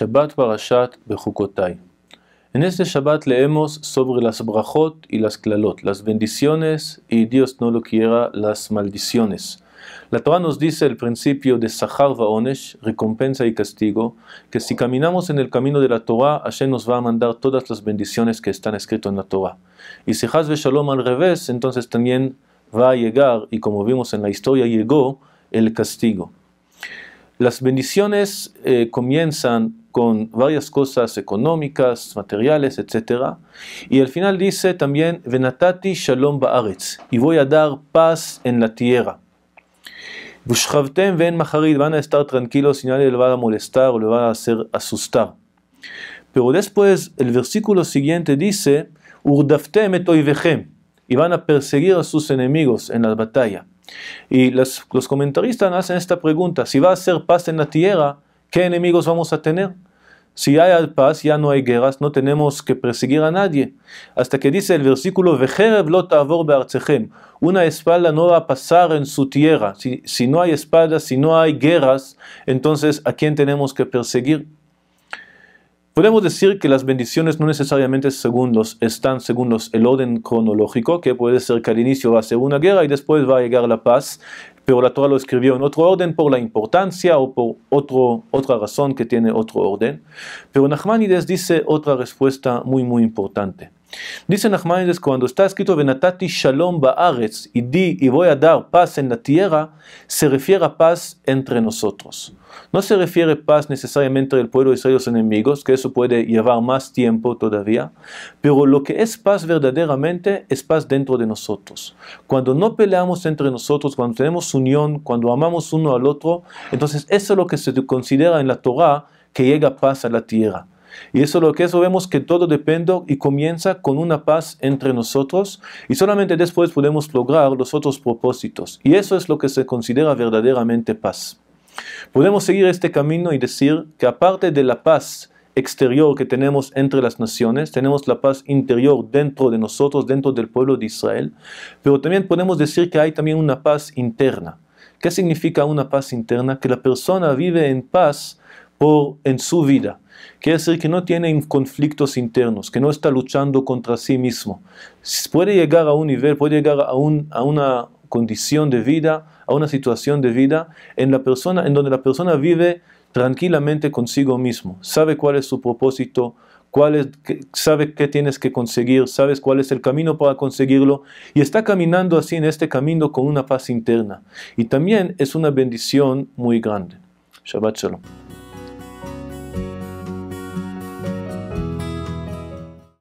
Shabbat Parashat Bejukotai. En este Shabbat leemos sobre las brachot y las klalot las bendiciones y Dios no lo quiera, las maldiciones. La Torah nos dice el principio de Sahar Vaonesh, recompensa y castigo, que si caminamos en el camino de la Torah, Hashem nos va a mandar todas las bendiciones que están escritas en la Torah. Y si Haz Shalom al revés, entonces también va a llegar, y como vimos en la historia, llegó el castigo. Las bendiciones comienzan con varias cosas económicas, materiales, etc. Y al final dice también, Venatati shalom ba'aretz, y voy a dar paz en la tierra. Vushavtem ven maharit, van a estar tranquilos si nadie le va a molestar o le va a hacer asustar. Pero después el versículo siguiente dice, Urdaftem et oivechem, y van a perseguir a sus enemigos en la batalla. Y los, los comentaristas hacen esta pregunta, si va a ser paz en la tierra, ¿Qué enemigos vamos a tener? Si hay paz, ya no hay guerras, no tenemos que perseguir a nadie. Hasta que dice el versículo, una espalda no va a pasar en su tierra. Si, no hay espadas, si no hay guerras, entonces ¿a quién tenemos que perseguir? Podemos decir que las bendiciones no necesariamente segundos, están según el orden cronológico, que puede ser que al inicio va a ser una guerra y después va a llegar la paz pero la Torah lo escribió en otro orden por la importancia o por otra razón que tiene otro orden. Pero Nachmanides dice otra respuesta muy, muy importante. Dice Nachmanides, cuando está escrito Benatati Shalom Baaretz y di y voy a dar paz en la tierra, se refiere a paz entre nosotros. No se refiere paz necesariamente del pueblo de Israel enemigos, que eso puede llevar más tiempo todavía, pero lo que es paz verdaderamente es paz dentro de nosotros. Cuando no peleamos entre nosotros, cuando tenemos unión, cuando amamos uno al otro, entonces eso es lo que se considera en la Torah que llega paz a la tierra. Y eso lo que eso vemos que todo depende y comienza con una paz entre nosotros y solamente después podemos lograr los otros propósitos. Y eso es lo que se considera verdaderamente paz. Podemos seguir este camino y decir que aparte de la paz exterior que tenemos entre las naciones, tenemos la paz interior dentro de nosotros, dentro del pueblo de Israel, pero también podemos decir que hay también una paz interna. ¿Qué significa una paz interna? Que la persona vive en paz en su vida. Quiere decir que no tiene conflictos internos, que no está luchando contra sí mismo. Puede llegar a un nivel, puede llegar a, una condición de vida, a una situación de vida en, la persona, en donde la persona vive tranquilamente consigo mismo, sabe cuál es su propósito, cuál sabe qué tienes que conseguir, sabes cuál es el camino para conseguirlo y está caminando así en este camino con una paz interna. Y también es una bendición muy grande. Shabbat Shalom.